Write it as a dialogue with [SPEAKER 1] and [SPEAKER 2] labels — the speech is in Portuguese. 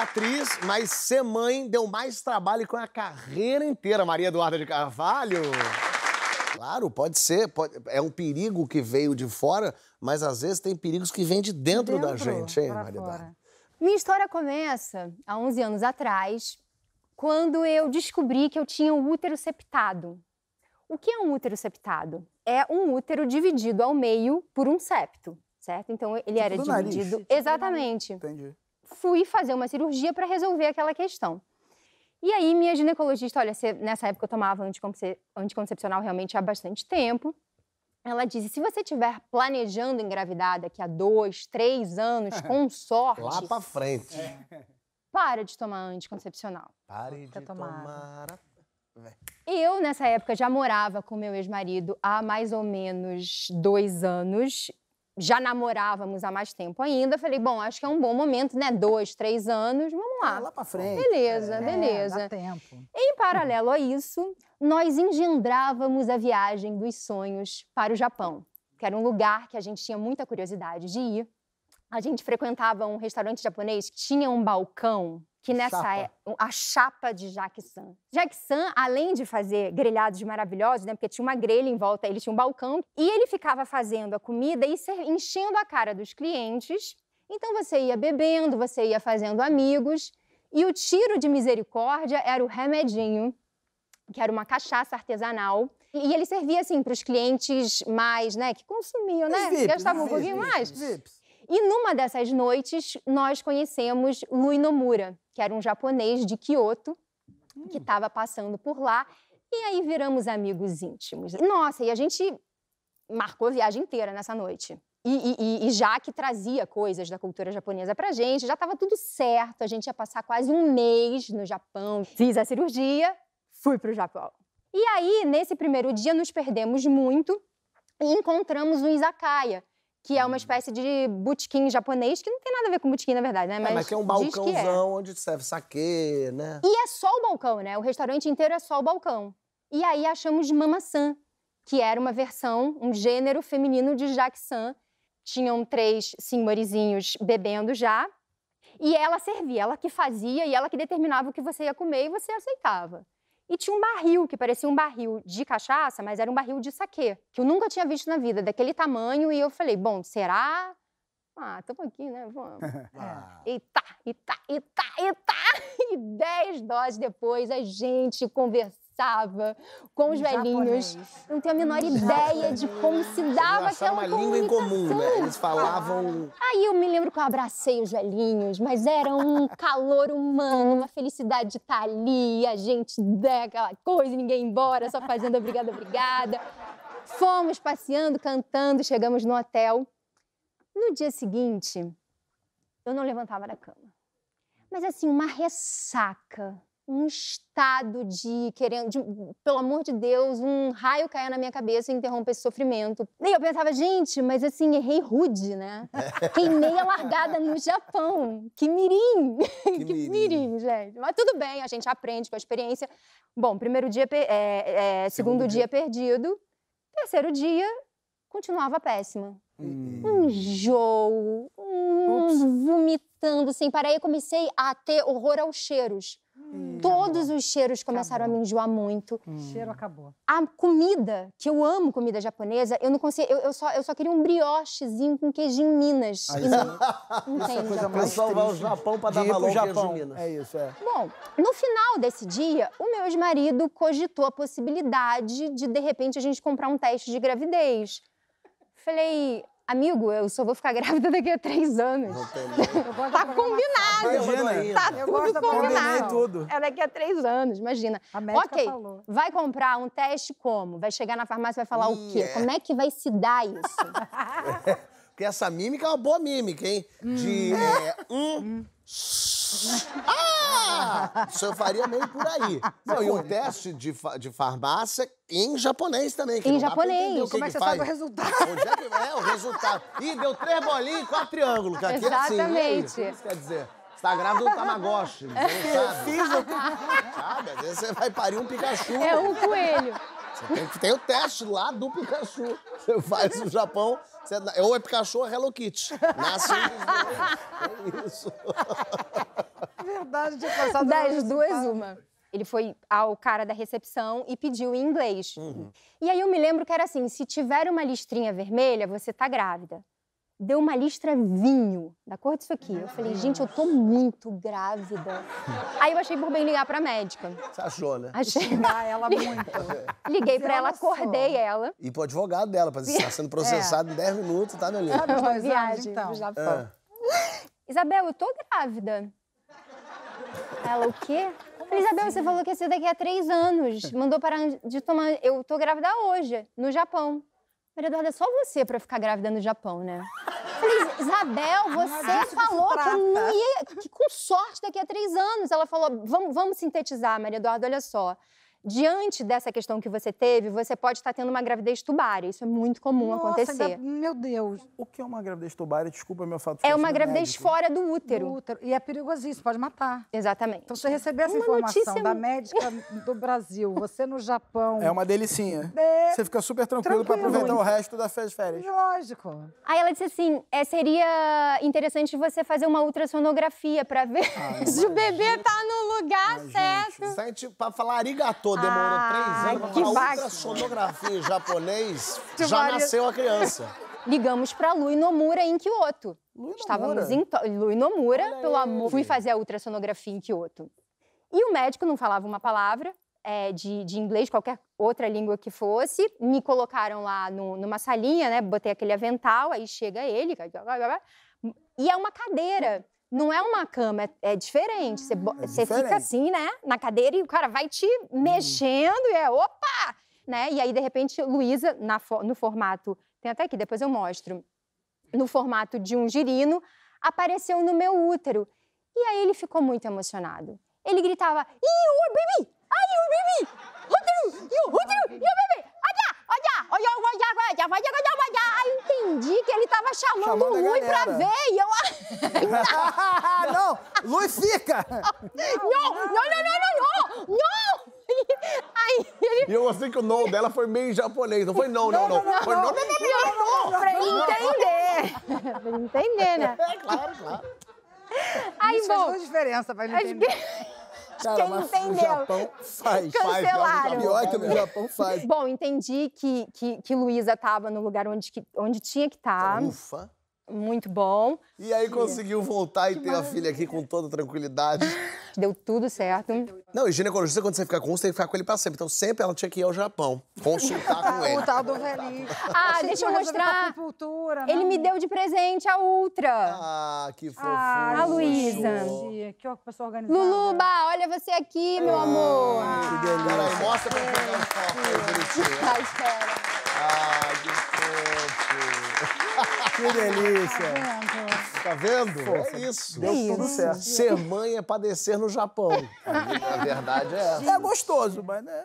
[SPEAKER 1] atriz, mas ser mãe deu mais trabalho com a carreira inteira, Maria Eduarda de Carvalho. Claro, pode ser. Pode... É um perigo que veio de fora, mas às vezes tem perigos que vêm de dentro, dentro da gente, hein, Maria Eduarda? Minha história
[SPEAKER 2] começa há 11 anos atrás, quando eu descobri que eu tinha um útero septado. O que é um útero septado? É um útero dividido ao meio por um septo, certo? Então ele tipo era dividido. Nariz. Exatamente. Entendi fui fazer uma cirurgia para resolver aquela questão. E aí, minha ginecologista, olha, nessa época eu tomava anticoncepcional realmente há bastante tempo. Ela disse: se você estiver planejando engravidar daqui a dois, três anos, com sorte. Lá pra frente. É. Para de tomar anticoncepcional.
[SPEAKER 1] Pare de tomar.
[SPEAKER 2] Eu, nessa época, já morava com meu ex-marido há mais ou menos dois anos já namorávamos há mais tempo ainda. Falei, bom, acho que é um bom momento, né? Dois, três anos, vamos lá. É lá pra frente. Beleza, é, beleza. É, dá tempo. Em paralelo a isso, nós engendrávamos a viagem dos sonhos para o Japão, que era um lugar que a gente tinha muita curiosidade de ir. A gente frequentava um restaurante japonês que tinha um balcão que nessa chapa. É, a chapa de Jacques San. Jacques San, além de fazer grelhados maravilhosos, né, porque tinha uma grelha em volta, ele tinha um balcão, e ele ficava fazendo a comida e enchendo a cara dos clientes. Então você ia bebendo, você ia fazendo amigos, e o tiro de misericórdia era o remedinho, que era uma cachaça artesanal. E ele servia assim para os clientes mais, né, que consumiam, né, VIPs, gastavam um pouquinho mais. VIPs. E numa dessas noites, nós conhecemos Lui Nomura, que era um japonês de Kyoto, que estava hum. passando por lá. E aí viramos amigos íntimos. Nossa, e a gente marcou a viagem inteira nessa noite. E, e, e já que trazia coisas da cultura japonesa pra gente, já estava tudo certo, a gente ia passar quase um mês no Japão. Fiz a cirurgia, fui pro Japão. E aí, nesse primeiro dia, nos perdemos muito e encontramos um izakaya, que é uma uhum. espécie de butiquim japonês, que não tem nada a ver com butiquim, na verdade, né? Mas, é, mas que é um balcãozão
[SPEAKER 1] é. onde serve saque, né?
[SPEAKER 2] E é só o balcão, né? O restaurante inteiro é só o balcão. E aí achamos Mamasan, que era uma versão, um gênero feminino de Jackson. Tinham três senhorizinhos bebendo já. E ela servia, ela que fazia e ela que determinava o que você ia comer e você aceitava. E tinha um barril, que parecia um barril de cachaça, mas era um barril de saquê, que eu nunca tinha visto na vida, daquele tamanho. E eu falei, bom, será? Ah, estamos aqui, né? Vamos. Ah. E tá, e tá, e tá, e tá. E dez doses depois, a gente conversou conversava com os hum, velhinhos. não tenho a menor hum, ideia de como se dava é aquela uma língua
[SPEAKER 1] em comum, né? Eles falavam...
[SPEAKER 2] Ah, aí eu me lembro que eu abracei os velhinhos, mas era um calor humano, uma felicidade de estar tá ali, a gente der né, aquela coisa, ninguém embora, só fazendo obrigada, obrigada. Fomos passeando, cantando, chegamos no hotel. No dia seguinte, eu não levantava da cama. Mas assim, uma ressaca um estado de querendo, de, pelo amor de Deus, um raio caia na minha cabeça e interromper esse sofrimento. E eu pensava, gente, mas assim, errei rude, né? Queimei a largada no Japão. Que mirim! Que, que mirim. mirim. gente. Mas tudo bem, a gente aprende com a experiência. Bom, primeiro dia, é, é, segundo, segundo dia, perdido. Terceiro dia, continuava péssima. Hum. Um jogo, um vomitando sem parar. E comecei a ter horror aos cheiros. Hum. Todos os cheiros começaram acabou. a me enjoar muito. Hum. O cheiro acabou. A comida, que eu amo comida japonesa, eu não consigo. Eu, eu só, eu só queria um briochezinho com queijinho Minas. Aí, não,
[SPEAKER 1] não tem. É coisa mais pra salvar o Japão pra dar valor Japão. Minas. É isso, é.
[SPEAKER 2] Bom, no final desse dia, o meu ex-marido cogitou a possibilidade de, de repente, a gente comprar um teste de gravidez. Falei, Amigo, eu só vou ficar grávida daqui a três anos. tá combinado. Imagina. Tá eu tudo combinado. tudo. É daqui a três anos, imagina. A médica ok, falou. vai comprar um teste como? Vai chegar na farmácia e vai falar yeah. o quê? É. Como é que vai se dar isso?
[SPEAKER 1] É, porque essa mímica é uma boa mímica, hein? Hum. De... É, um... Hum. Ah! Isso eu faria meio por aí. Não, e um teste de, fa de farmácia em japonês também. em japonês. Como é que você faz. sabe o resultado? Onde é que é o resultado? Ih, deu três bolinhas e quatro triângulos. Que aqui é assim, Exatamente. Assim, isso quer dizer? Você tá grávida do Tamagotchi, você não sabe. às vezes você vai parir um Pikachu. É um coelho. Tem, tem, o teste lá do Pikachu. Você faz no Japão, você, ou é Pikachu ou é Hello Kitty. Nasce um dos dois. É isso.
[SPEAKER 2] Verdade, tinha passado. Das duas, uma. Ele foi ao cara da recepção e pediu em inglês. Uhum. E aí eu me lembro que era assim: se tiver uma listrinha vermelha, você tá grávida deu uma listra vinho, da cor disso aqui. Eu falei, gente, eu tô muito grávida. Aí eu achei por bem ligar pra médica.
[SPEAKER 1] Você achou, né? Achei.
[SPEAKER 2] ela muito. Liguei pra ela, acordei ela.
[SPEAKER 1] E pro advogado dela, pra estar tá sendo é. processado é. em 10 minutos, tá, meu lindo? Sabe uma viagem então. pro É. Ah.
[SPEAKER 2] Isabel, eu tô grávida. Ela, o quê? Falei, Isabel, assim? você falou que ia ser daqui a três anos. Mandou parar de tomar. Eu tô grávida hoje, no Japão. Maria Eduarda, é só você pra ficar grávida no Japão, né? falei, Isabel, você falou que, não ia, que com sorte daqui a três anos. Ela falou, vamos, vamos sintetizar, Maria Eduarda, olha só. Diante dessa questão que você teve, você pode estar tendo uma gravidez tubária. Isso é muito comum Nossa, acontecer.
[SPEAKER 1] Meu Deus. O que é uma gravidez tubária? Desculpa meu fato. É uma gravidez médico. fora
[SPEAKER 2] do útero. do útero. E é perigosíssimo, pode matar. Exatamente. Então, você receber essa uma informação notícia... da médica do Brasil, você no Japão. É uma
[SPEAKER 1] delicinha. É... Você fica super tranquilo, para aproveitar muito. o resto das férias. Lógico.
[SPEAKER 2] Aí ela disse assim: é, seria interessante você fazer uma ultrassonografia para ver
[SPEAKER 1] Ai, ah, se o bebê tá no lugar Ai, certo. Gente, pra falar arigatô doutor demorou ah, três anos pra falar ultrassonografia em japonês, já várias... nasceu a criança. Ligamos
[SPEAKER 2] para Lui Nomura em Kyoto. Lui Estávamos em to... Lui Nomura, Olha pelo amor. Fui fazer a ultrassonografia em Kyoto. E o médico não falava uma palavra é, de, de, inglês, qualquer outra língua que fosse. Me colocaram lá no, numa salinha, né? Botei aquele avental, aí chega ele. E é uma cadeira. Não é uma cama, é, é diferente. Você, ah. é você diferente. fica assim, né? Na cadeira e o cara vai te uhum. mexendo e é opa! Né? E aí, de repente, Luísa, no formato, tem até aqui, depois eu mostro, no formato de um girino, apareceu no meu útero. E aí ele ficou muito emocionado. Ele gritava, Iu, baby! Ai, o baby! Útero! Iu, útero! Iu, baby! Olha! Olha! Olha! Olha! Olha! Olha! Olha! olha, entendi que ele tava chamando, chamando o Rui pra ver e eu não, Luiz
[SPEAKER 1] fica! Não, não, não, não, não, não! não. Aí ele... E eu gostei que o não dela foi meio japonês, não foi não, não, não. Foi não, não, não, não, não. Pra entender.
[SPEAKER 2] Pra entender, né? É, claro, claro. Aí, Isso bom... Isso faz diferença pra gente entender. Cara, Quem entendeu? No Japão faz. Cancelaram. Faz, pior que no Japão faz. Bom, entendi que, que, que Luísa tava no lugar onde, que, onde tinha que estar. Tá. Ufa
[SPEAKER 1] muito bom. E aí conseguiu voltar e que ter maravilha. a filha aqui com toda tranquilidade.
[SPEAKER 2] Deu tudo certo.
[SPEAKER 1] Não, e ginecologista, quando você fica com um, você tem que ficar com ele pra sempre. Então sempre ela tinha que ir ao Japão, consultar com ele.
[SPEAKER 2] O tal do velhinho. Ah, deixa eu mostrar. ele me deu de presente a Ultra.
[SPEAKER 1] Ah, que fofo Ah, a Luísa.
[SPEAKER 2] Que é pessoa organizada. Luluba, olha você aqui, ah, meu ah, amor. Que
[SPEAKER 1] ah, delícia. Peraí, mostra pra quem é foto, Ah, espera. Ah, que fofo. Que delícia. Tá vendo? Pô, é isso. Deu tudo certo. Ser mãe é padecer no Japão. A verdade é, é essa. É gostoso, mas né?